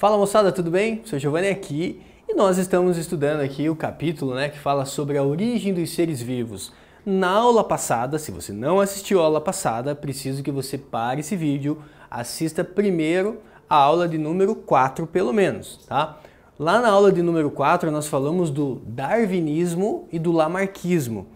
Fala moçada, tudo bem? Sou Giovanni aqui e nós estamos estudando aqui o capítulo né, que fala sobre a origem dos seres vivos. Na aula passada, se você não assistiu a aula passada, preciso que você pare esse vídeo, assista primeiro a aula de número 4, pelo menos, tá? Lá na aula de número 4, nós falamos do darwinismo e do lamarquismo.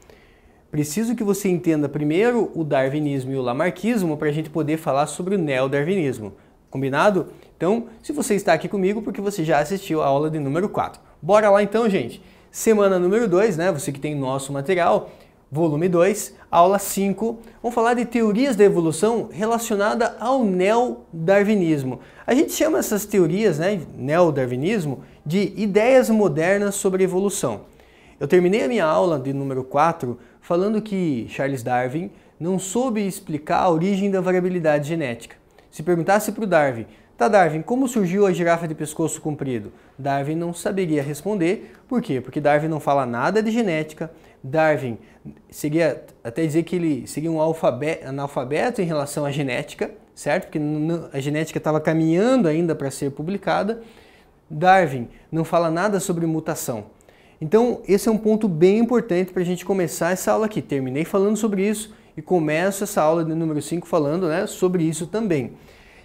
Preciso que você entenda primeiro o darwinismo e o lamarquismo para a gente poder falar sobre o neodarwinismo. Combinado? Então, se você está aqui comigo, porque você já assistiu a aula de número 4. Bora lá então, gente. Semana número 2, né? Você que tem nosso material, volume 2, aula 5. Vamos falar de teorias da evolução relacionada ao neodarwinismo. A gente chama essas teorias, né, neodarwinismo, de ideias modernas sobre evolução. Eu terminei a minha aula de número 4 falando que Charles Darwin não soube explicar a origem da variabilidade genética. Se perguntasse para o Darwin Tá, Darwin, como surgiu a girafa de pescoço comprido? Darwin não saberia responder. Por quê? Porque Darwin não fala nada de genética. Darwin seria até dizer que ele seria um analfabeto em relação à genética, certo? Porque a genética estava caminhando ainda para ser publicada. Darwin não fala nada sobre mutação. Então, esse é um ponto bem importante para a gente começar essa aula aqui. Terminei falando sobre isso e começo essa aula de número 5 falando né, sobre isso também.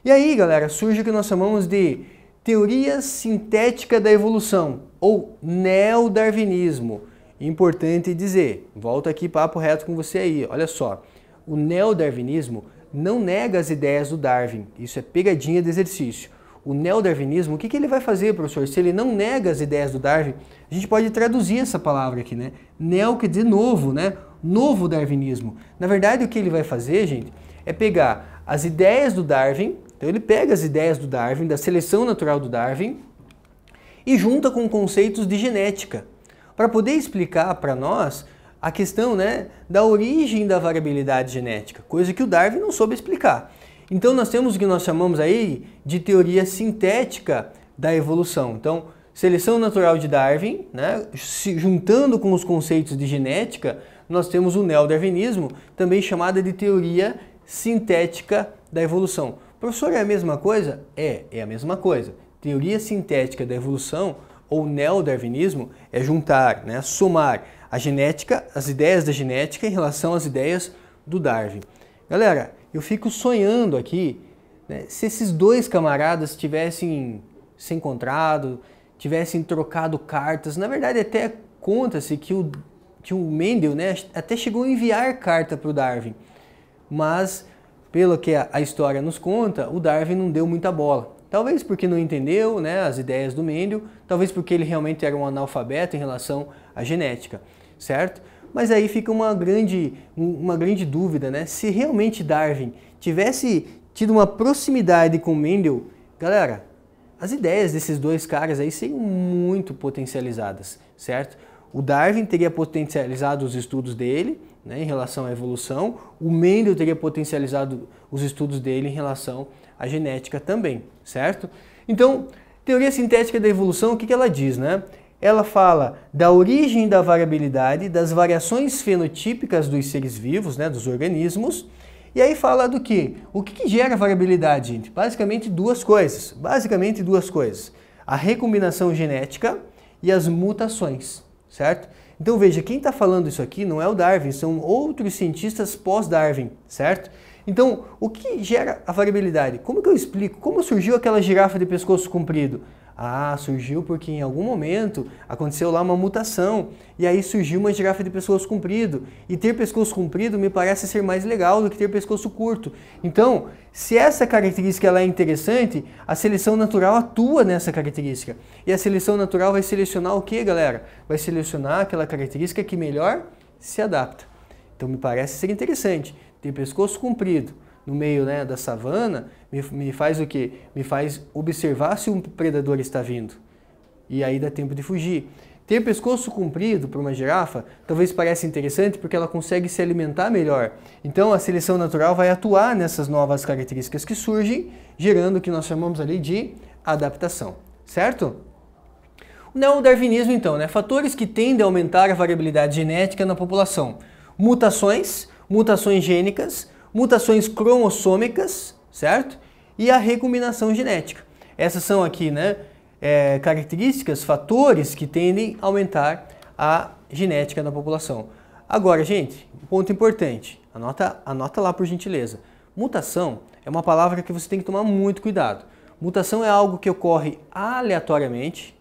E aí, galera, surge o que nós chamamos de teoria sintética da evolução, ou neodarwinismo. Importante dizer, volta aqui papo reto com você aí, olha só. O neodarwinismo não nega as ideias do Darwin, isso é pegadinha de exercício. O neodarwinismo, o que, que ele vai fazer, professor? Se ele não nega as ideias do Darwin, a gente pode traduzir essa palavra aqui, né? Neo quer dizer novo, né? Novo darwinismo. Na verdade, o que ele vai fazer, gente, é pegar as ideias do Darwin, então ele pega as ideias do Darwin, da seleção natural do Darwin, e junta com conceitos de genética, para poder explicar para nós a questão né, da origem da variabilidade genética, coisa que o Darwin não soube explicar. Então nós temos o que nós chamamos aí de teoria sintética da evolução. Então, seleção natural de Darwin, né, juntando com os conceitos de genética, nós temos o neodarwinismo, também chamada de teoria sintética da evolução. Professor, é a mesma coisa? É, é a mesma coisa. Teoria sintética da evolução ou neodarwinismo é juntar, né, somar a genética, as ideias da genética em relação às ideias do Darwin. Galera, eu fico sonhando aqui né, se esses dois camaradas tivessem se encontrado, tivessem trocado cartas. Na verdade, até conta-se que o, que o Mendel né, até chegou a enviar carta para o Darwin, mas pelo que a história nos conta, o Darwin não deu muita bola. Talvez porque não entendeu né, as ideias do Mendel, talvez porque ele realmente era um analfabeto em relação à genética, certo? Mas aí fica uma grande, uma grande dúvida, né? Se realmente Darwin tivesse tido uma proximidade com Mendel, galera, as ideias desses dois caras aí seriam muito potencializadas, certo? O Darwin teria potencializado os estudos dele né, em relação à evolução, o Mendel teria potencializado os estudos dele em relação à genética também, certo? Então, teoria sintética da evolução, o que, que ela diz, né? Ela fala da origem da variabilidade, das variações fenotípicas dos seres vivos, né, dos organismos, e aí fala do que? O que, que gera variabilidade, gente? Basicamente duas coisas. Basicamente duas coisas. A recombinação genética e as mutações certo? Então veja, quem está falando isso aqui não é o Darwin, são outros cientistas pós-Darwin, certo? Então, o que gera a variabilidade? Como que eu explico? Como surgiu aquela girafa de pescoço comprido? Ah, surgiu porque em algum momento aconteceu lá uma mutação e aí surgiu uma girafa de pescoço comprido. E ter pescoço comprido me parece ser mais legal do que ter pescoço curto. Então, se essa característica ela é interessante, a seleção natural atua nessa característica. E a seleção natural vai selecionar o que, galera? Vai selecionar aquela característica que melhor se adapta. Então, me parece ser interessante ter pescoço comprido no meio né, da savana, me, me faz o quê? Me faz observar se um predador está vindo. E aí dá tempo de fugir. Ter pescoço comprido para uma girafa talvez pareça interessante porque ela consegue se alimentar melhor. Então a seleção natural vai atuar nessas novas características que surgem, gerando o que nós chamamos ali de adaptação, certo? o darwinismo então, né? Fatores que tendem a aumentar a variabilidade genética na população. Mutações, mutações gênicas, mutações cromossômicas, certo? E a recombinação genética. Essas são aqui, né, é, características, fatores que tendem a aumentar a genética da população. Agora, gente, um ponto importante, anota, anota lá por gentileza. Mutação é uma palavra que você tem que tomar muito cuidado. Mutação é algo que ocorre aleatoriamente,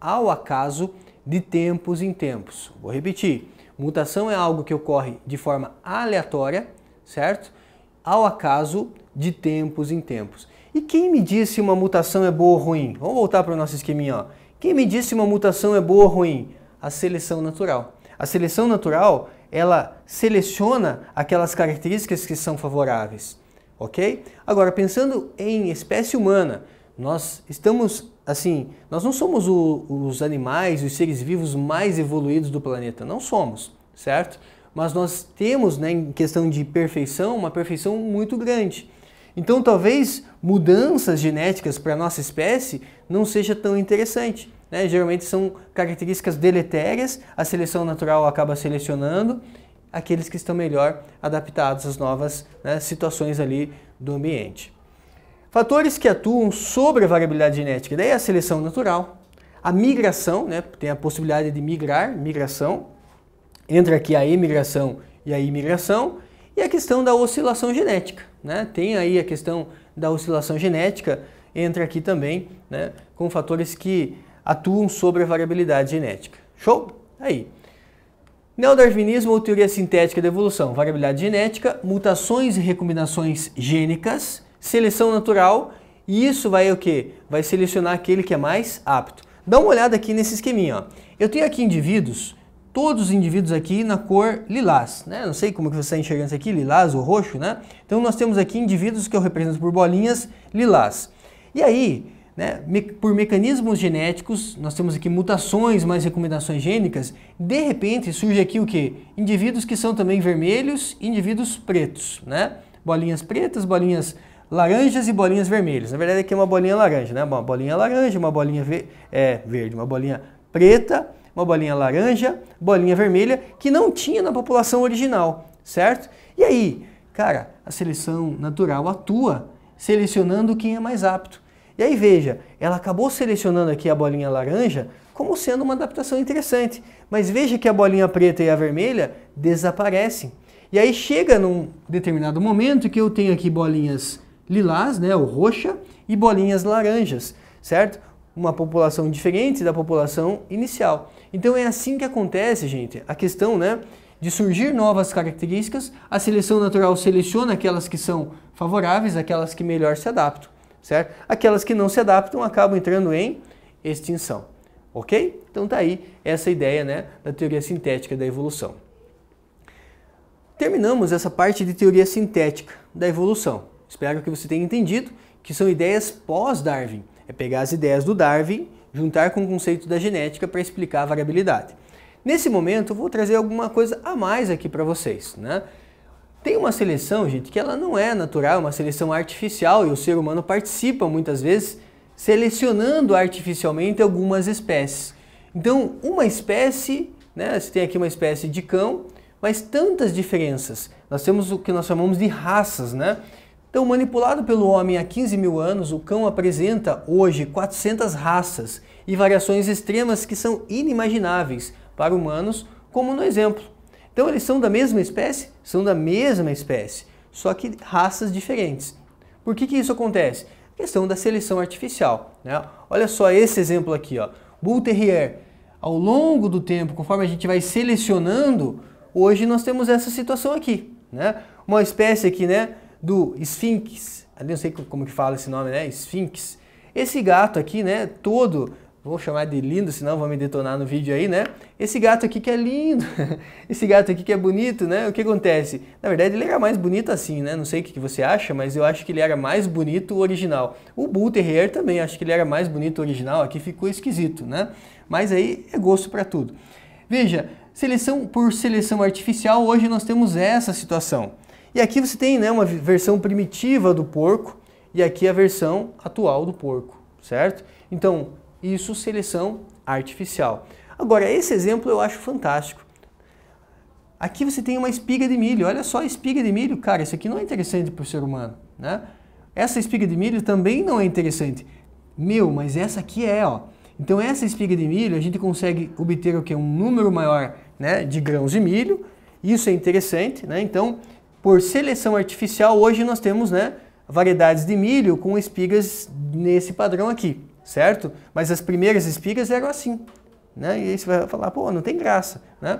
ao acaso, de tempos em tempos. Vou repetir. Mutação é algo que ocorre de forma aleatória, certo? Ao acaso, de tempos em tempos. E quem me disse se uma mutação é boa ou ruim? Vamos voltar para o nosso esqueminha. Ó. Quem me disse se uma mutação é boa ou ruim? A seleção natural. A seleção natural, ela seleciona aquelas características que são favoráveis, ok? Agora, pensando em espécie humana, nós estamos assim, nós não somos o, os animais, os seres vivos mais evoluídos do planeta, não somos, certo? mas nós temos, né, em questão de perfeição, uma perfeição muito grande. Então, talvez mudanças genéticas para nossa espécie não seja tão interessante. Né? Geralmente são características deletérias, a seleção natural acaba selecionando aqueles que estão melhor adaptados às novas né, situações ali do ambiente. Fatores que atuam sobre a variabilidade genética, daí a seleção natural, a migração, né, tem a possibilidade de migrar, migração, Entra aqui a emigração e a imigração e a questão da oscilação genética. Né? Tem aí a questão da oscilação genética, entra aqui também né, com fatores que atuam sobre a variabilidade genética. Show? Aí. Neodarwinismo ou teoria sintética da evolução, variabilidade genética, mutações e recombinações gênicas, seleção natural, e isso vai o quê? Vai selecionar aquele que é mais apto. Dá uma olhada aqui nesse esqueminha. Ó. Eu tenho aqui indivíduos todos os indivíduos aqui na cor lilás, né? Não sei como que você está enxergando isso aqui, lilás ou roxo, né? Então nós temos aqui indivíduos que eu represento por bolinhas lilás. E aí, né, por mecanismos genéticos, nós temos aqui mutações, mais recomendações gênicas, de repente surge aqui o que? Indivíduos que são também vermelhos indivíduos pretos, né? Bolinhas pretas, bolinhas laranjas e bolinhas vermelhas. Na verdade aqui é uma bolinha laranja, né? Uma bolinha laranja, uma bolinha é, verde, uma bolinha preta uma bolinha laranja, bolinha vermelha, que não tinha na população original, certo? E aí, cara, a seleção natural atua selecionando quem é mais apto. E aí veja, ela acabou selecionando aqui a bolinha laranja como sendo uma adaptação interessante, mas veja que a bolinha preta e a vermelha desaparecem. E aí chega num determinado momento que eu tenho aqui bolinhas lilás, né, ou roxa, e bolinhas laranjas, certo? Uma população diferente da população inicial. Então é assim que acontece, gente, a questão né, de surgir novas características, a seleção natural seleciona aquelas que são favoráveis, aquelas que melhor se adaptam, certo? Aquelas que não se adaptam acabam entrando em extinção, ok? Então tá aí essa ideia né, da teoria sintética da evolução. Terminamos essa parte de teoria sintética da evolução. Espero que você tenha entendido que são ideias pós-Darwin. É pegar as ideias do Darwin juntar com o conceito da genética para explicar a variabilidade. Nesse momento, eu vou trazer alguma coisa a mais aqui para vocês. Né? Tem uma seleção, gente, que ela não é natural, é uma seleção artificial e o ser humano participa muitas vezes selecionando artificialmente algumas espécies. Então, uma espécie, né, você tem aqui uma espécie de cão, mas tantas diferenças. Nós temos o que nós chamamos de raças, né? Então, manipulado pelo homem há 15 mil anos, o cão apresenta hoje 400 raças e variações extremas que são inimagináveis para humanos, como no exemplo. Então, eles são da mesma espécie? São da mesma espécie, só que raças diferentes. Por que, que isso acontece? questão da seleção artificial. Né? Olha só esse exemplo aqui. Ó. Bull Terrier. Ao longo do tempo, conforme a gente vai selecionando, hoje nós temos essa situação aqui. Né? Uma espécie aqui, né? do Sphinx, não sei como que fala esse nome, né? Sphinx. Esse gato aqui, né, todo, vou chamar de lindo, senão vão me detonar no vídeo aí, né? Esse gato aqui que é lindo, esse gato aqui que é bonito, né? O que acontece? Na verdade, ele era mais bonito assim, né? Não sei o que você acha, mas eu acho que ele era mais bonito o original. O Bull Terrier também, acho que ele era mais bonito o original, aqui ficou esquisito, né? Mas aí é gosto para tudo. Veja, seleção por seleção artificial, hoje nós temos essa situação. E aqui você tem né, uma versão primitiva do porco e aqui a versão atual do porco, certo? Então, isso seleção artificial. Agora, esse exemplo eu acho fantástico. Aqui você tem uma espiga de milho. Olha só a espiga de milho. Cara, isso aqui não é interessante para o ser humano, né? Essa espiga de milho também não é interessante. Meu, mas essa aqui é, ó. Então, essa espiga de milho, a gente consegue obter o que? Um número maior né, de grãos de milho. Isso é interessante, né? Então, por seleção artificial, hoje nós temos né, variedades de milho com espigas nesse padrão aqui, certo? Mas as primeiras espigas eram assim. Né? E aí você vai falar, pô, não tem graça. Né?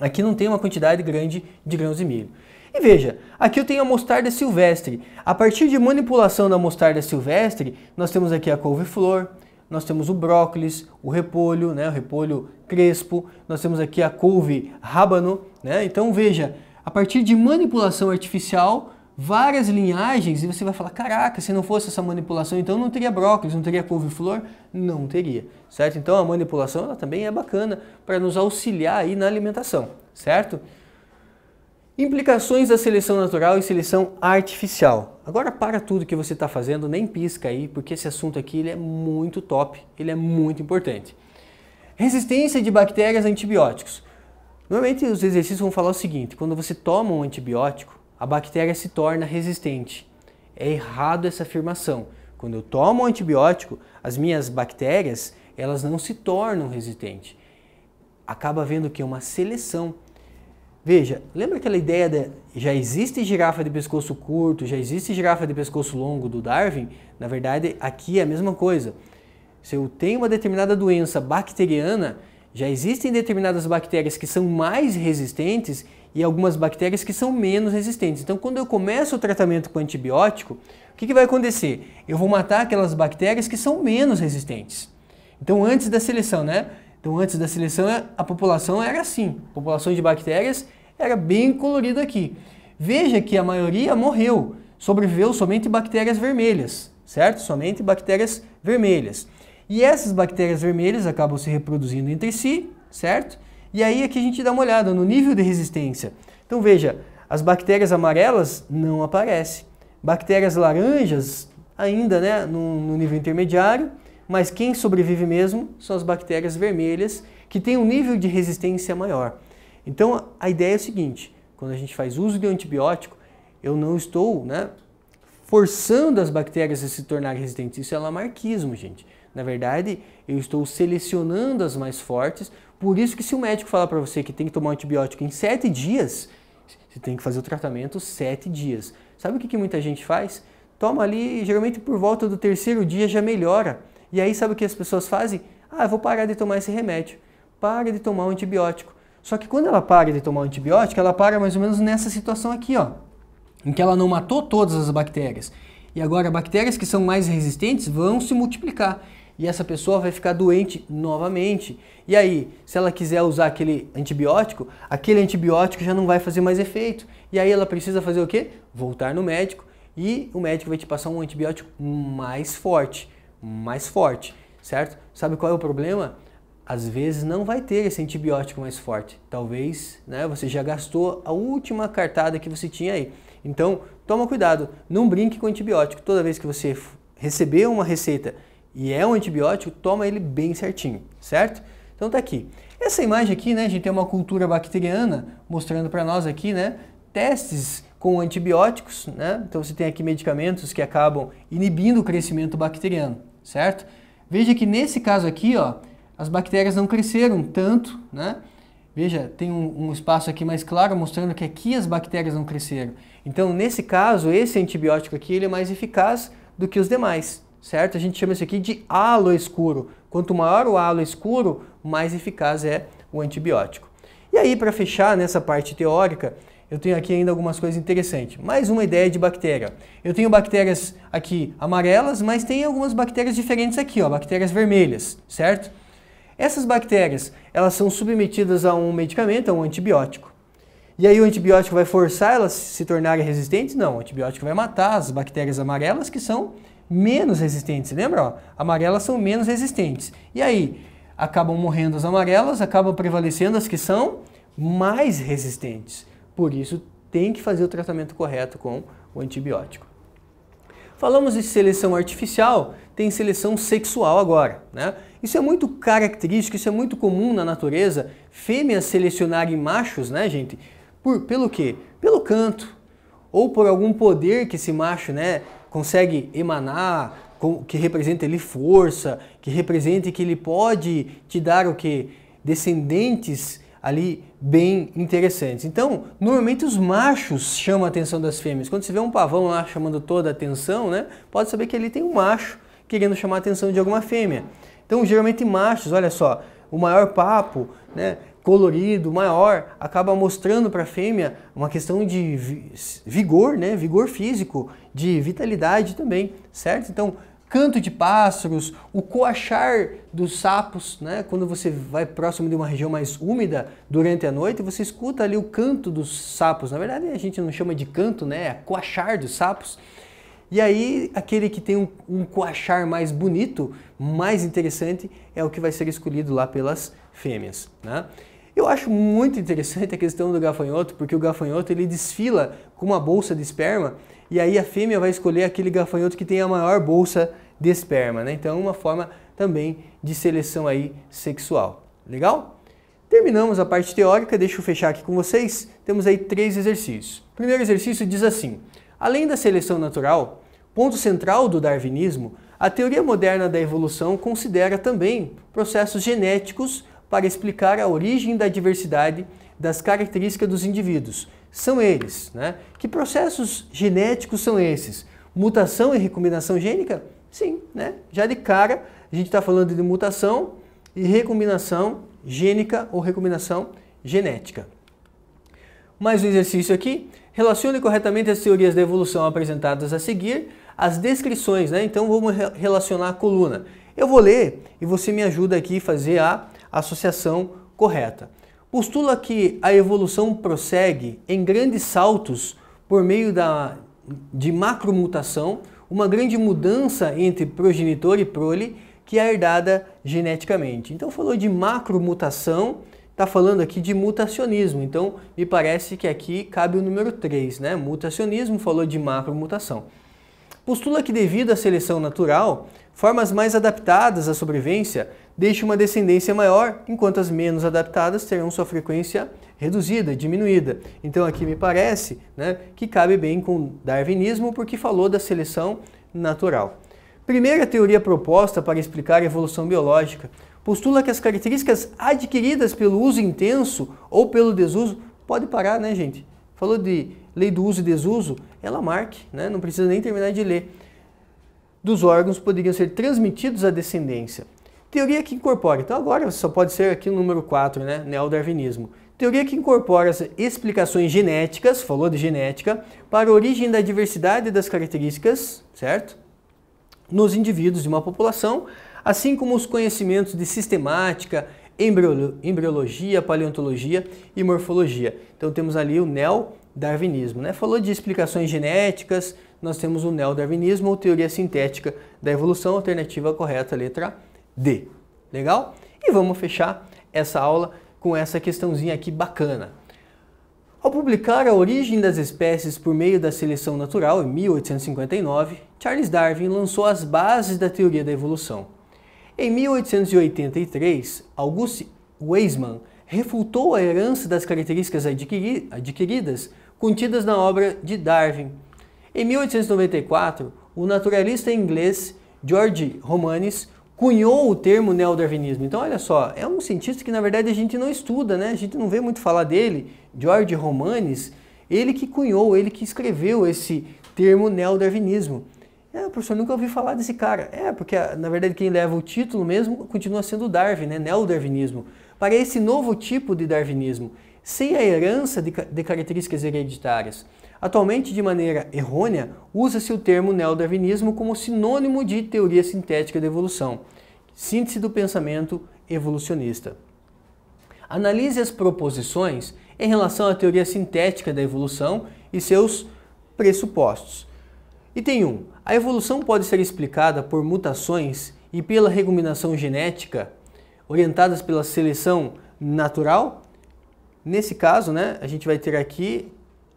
Aqui não tem uma quantidade grande de grãos de milho. E veja, aqui eu tenho a mostarda silvestre. A partir de manipulação da mostarda silvestre, nós temos aqui a couve-flor, nós temos o brócolis, o repolho, né, o repolho crespo, nós temos aqui a couve rábano, né? Então veja, a partir de manipulação artificial, várias linhagens, e você vai falar: caraca, se não fosse essa manipulação, então não teria brócolis, não teria couve-flor? Não teria, certo? Então a manipulação ela também é bacana para nos auxiliar aí na alimentação, certo? Implicações da seleção natural e seleção artificial. Agora para tudo que você está fazendo, nem pisca aí, porque esse assunto aqui ele é muito top, ele é muito importante. Resistência de bactérias a antibióticos. Normalmente os exercícios vão falar o seguinte, quando você toma um antibiótico, a bactéria se torna resistente. É errado essa afirmação. Quando eu tomo um antibiótico, as minhas bactérias, elas não se tornam resistentes. Acaba vendo que é uma seleção. Veja, lembra aquela ideia de já existe girafa de pescoço curto, já existe girafa de pescoço longo do Darwin? Na verdade, aqui é a mesma coisa. Se eu tenho uma determinada doença bacteriana, já existem determinadas bactérias que são mais resistentes e algumas bactérias que são menos resistentes. Então, quando eu começo o tratamento com antibiótico, o que, que vai acontecer? Eu vou matar aquelas bactérias que são menos resistentes. Então, antes da seleção, né? Então, antes da seleção, a população era assim. A população de bactérias era bem colorida aqui. Veja que a maioria morreu. Sobreviveu somente bactérias vermelhas, certo? Somente bactérias vermelhas. E essas bactérias vermelhas acabam se reproduzindo entre si, certo? E aí aqui a gente dá uma olhada no nível de resistência. Então veja, as bactérias amarelas não aparecem. Bactérias laranjas ainda né, no, no nível intermediário, mas quem sobrevive mesmo são as bactérias vermelhas, que têm um nível de resistência maior. Então a ideia é o seguinte, quando a gente faz uso de antibiótico, eu não estou né, forçando as bactérias a se tornarem resistentes. Isso é lamarquismo, gente. Na verdade, eu estou selecionando as mais fortes. Por isso que se o médico falar para você que tem que tomar antibiótico em sete dias, você tem que fazer o tratamento sete dias. Sabe o que, que muita gente faz? Toma ali, geralmente por volta do terceiro dia já melhora. E aí sabe o que as pessoas fazem? Ah, eu vou parar de tomar esse remédio. Para de tomar o um antibiótico. Só que quando ela para de tomar o antibiótico, ela para mais ou menos nessa situação aqui, ó, em que ela não matou todas as bactérias. E agora, bactérias que são mais resistentes vão se multiplicar e essa pessoa vai ficar doente novamente. E aí, se ela quiser usar aquele antibiótico, aquele antibiótico já não vai fazer mais efeito. E aí ela precisa fazer o quê? Voltar no médico e o médico vai te passar um antibiótico mais forte, mais forte, certo? Sabe qual é o problema? Às vezes não vai ter esse antibiótico mais forte. Talvez, né, você já gastou a última cartada que você tinha aí. Então, toma cuidado, não brinque com antibiótico. Toda vez que você receber uma receita e é um antibiótico, toma ele bem certinho, certo? Então tá aqui. Essa imagem aqui, né, a gente tem uma cultura bacteriana mostrando para nós aqui, né, testes com antibióticos, né? Então você tem aqui medicamentos que acabam inibindo o crescimento bacteriano, certo? Veja que nesse caso aqui, ó, as bactérias não cresceram tanto, né? Veja, tem um, um, espaço aqui mais claro mostrando que aqui as bactérias não cresceram. Então, nesse caso, esse antibiótico aqui ele é mais eficaz do que os demais, certo? A gente chama isso aqui de halo escuro. Quanto maior o halo escuro, mais eficaz é o antibiótico. E aí, para fechar nessa parte teórica, eu tenho aqui ainda algumas coisas interessantes. Mais uma ideia de bactéria. Eu tenho bactérias aqui amarelas, mas tem algumas bactérias diferentes aqui, ó, bactérias vermelhas, certo? Essas bactérias, elas são submetidas a um medicamento, a um antibiótico. E aí o antibiótico vai forçar elas a se tornarem resistentes? Não, o antibiótico vai matar as bactérias amarelas que são menos resistentes. Lembra? Ó, amarelas são menos resistentes. E aí, acabam morrendo as amarelas, acabam prevalecendo as que são mais resistentes. Por isso, tem que fazer o tratamento correto com o antibiótico. Falamos de seleção artificial, tem seleção sexual agora. Né? Isso é muito característico, isso é muito comum na natureza, fêmeas selecionarem machos, né, gente? Por, pelo quê? Pelo canto, ou por algum poder que esse macho né, consegue emanar, que representa ele força, que represente que ele pode te dar o que? Descendentes ali bem interessantes. Então, normalmente os machos chamam a atenção das fêmeas. Quando você vê um pavão lá chamando toda a atenção, né, pode saber que ali tem um macho querendo chamar a atenção de alguma fêmea. Então, geralmente machos, olha só, o maior papo, né, colorido, maior, acaba mostrando para a fêmea uma questão de vigor, né? Vigor físico, de vitalidade também, certo? Então, canto de pássaros, o coachar dos sapos, né? Quando você vai próximo de uma região mais úmida durante a noite, você escuta ali o canto dos sapos. Na verdade, a gente não chama de canto, né? É coachar dos sapos. E aí, aquele que tem um, um coachar mais bonito, mais interessante, é o que vai ser escolhido lá pelas fêmeas. Né? Eu acho muito interessante a questão do gafanhoto, porque o gafanhoto ele desfila com uma bolsa de esperma e aí a fêmea vai escolher aquele gafanhoto que tem a maior bolsa de esperma, né? Então é uma forma também de seleção aí sexual. Legal? Terminamos a parte teórica, deixa eu fechar aqui com vocês. Temos aí três exercícios. O primeiro exercício diz assim: além da seleção natural, ponto central do darwinismo, a teoria moderna da evolução considera também processos genéticos para explicar a origem da diversidade das características dos indivíduos. São eles, né? Que processos genéticos são esses? Mutação e recombinação gênica? Sim, né? Já de cara, a gente está falando de mutação e recombinação gênica ou recombinação genética. Mais um exercício aqui. Relacione corretamente as teorias da evolução apresentadas a seguir às descrições, né? Então vamos relacionar a coluna. Eu vou ler e você me ajuda aqui a fazer a associação correta. Postula que a evolução prossegue em grandes saltos por meio da, de macromutação, uma grande mudança entre progenitor e prole que é herdada geneticamente. Então falou de macromutação, está falando aqui de mutacionismo. Então me parece que aqui cabe o número 3, né? Mutacionismo falou de macromutação postula que, devido à seleção natural, formas mais adaptadas à sobrevivência deixam uma descendência maior, enquanto as menos adaptadas terão sua frequência reduzida, diminuída. Então, aqui me parece né, que cabe bem com darwinismo, porque falou da seleção natural. Primeira teoria proposta para explicar a evolução biológica postula que as características adquiridas pelo uso intenso ou pelo desuso. Pode parar, né, gente? Falou de lei do uso e desuso, ela marque, né? não precisa nem terminar de ler, dos órgãos poderiam ser transmitidos à descendência. Teoria que incorpora, então agora só pode ser aqui o número 4, né? neodarwinismo. Teoria que incorpora as explicações genéticas, falou de genética, para a origem da diversidade das características, certo? Nos indivíduos de uma população, assim como os conhecimentos de sistemática, embriolo embriologia, paleontologia e morfologia. Então temos ali o neo darwinismo. Né? Falou de explicações genéticas, nós temos o neodarwinismo ou teoria sintética da evolução, alternativa correta, letra D. Legal? E vamos fechar essa aula com essa questãozinha aqui bacana. Ao publicar A Origem das Espécies por meio da Seleção Natural, em 1859, Charles Darwin lançou as bases da teoria da evolução. Em 1883, August Weismann refutou a herança das características adquiri adquiridas contidas na obra de Darwin. Em 1894, o naturalista inglês George Romanes cunhou o termo neodarwinismo. Então, olha só, é um cientista que na verdade a gente não estuda, né? A gente não vê muito falar dele, George Romanes, ele que cunhou, ele que escreveu esse termo neodarwinismo. É, professor, nunca ouvi falar desse cara. É, porque na verdade quem leva o título mesmo continua sendo Darwin, né? Neodarwinismo. Para esse novo tipo de darwinismo, sem a herança de, de características hereditárias. Atualmente, de maneira errônea, usa-se o termo neodarwinismo como sinônimo de teoria sintética da evolução, síntese do pensamento evolucionista. Analise as proposições em relação à teoria sintética da evolução e seus pressupostos. Item 1. A evolução pode ser explicada por mutações e pela recombinação genética orientadas pela seleção natural? Nesse caso, né, a gente vai ter aqui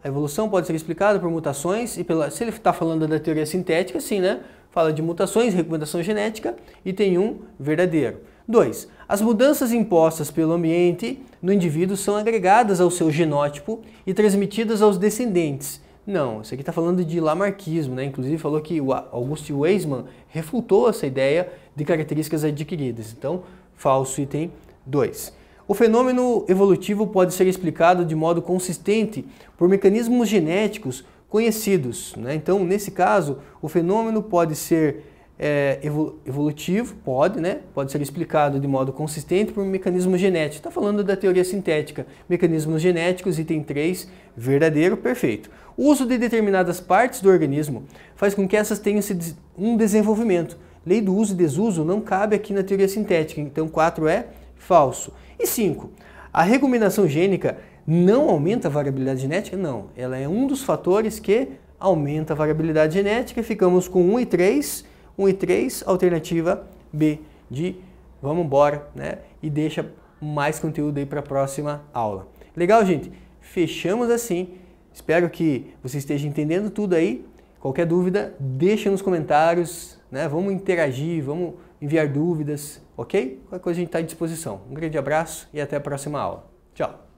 a evolução pode ser explicada por mutações e pela. Se ele está falando da teoria sintética, sim, né? Fala de mutações, recomendação genética, item 1, verdadeiro. 2. As mudanças impostas pelo ambiente no indivíduo são agregadas ao seu genótipo e transmitidas aos descendentes. Não, isso aqui está falando de Lamarckismo, né? Inclusive falou que o August Weismann refutou essa ideia de características adquiridas. Então, falso item 2. O fenômeno evolutivo pode ser explicado de modo consistente por mecanismos genéticos conhecidos. Né? Então, nesse caso, o fenômeno pode ser é, evolutivo, pode, né? pode ser explicado de modo consistente por mecanismos genéticos. Está falando da teoria sintética, mecanismos genéticos, item 3, verdadeiro, perfeito. O uso de determinadas partes do organismo faz com que essas tenham um desenvolvimento. Lei do uso e desuso não cabe aqui na teoria sintética, então 4 é Falso. E 5. A recombinação gênica não aumenta a variabilidade genética? Não. Ela é um dos fatores que aumenta a variabilidade genética. Ficamos com 1 e 3. 1 e 3, alternativa B de vamos embora, né? E deixa mais conteúdo aí para a próxima aula. Legal, gente? Fechamos assim. Espero que você esteja entendendo tudo aí. Qualquer dúvida, deixa nos comentários, né? Vamos interagir, vamos enviar dúvidas, Ok? Qualquer coisa a gente está à disposição. Um grande abraço e até a próxima aula. Tchau!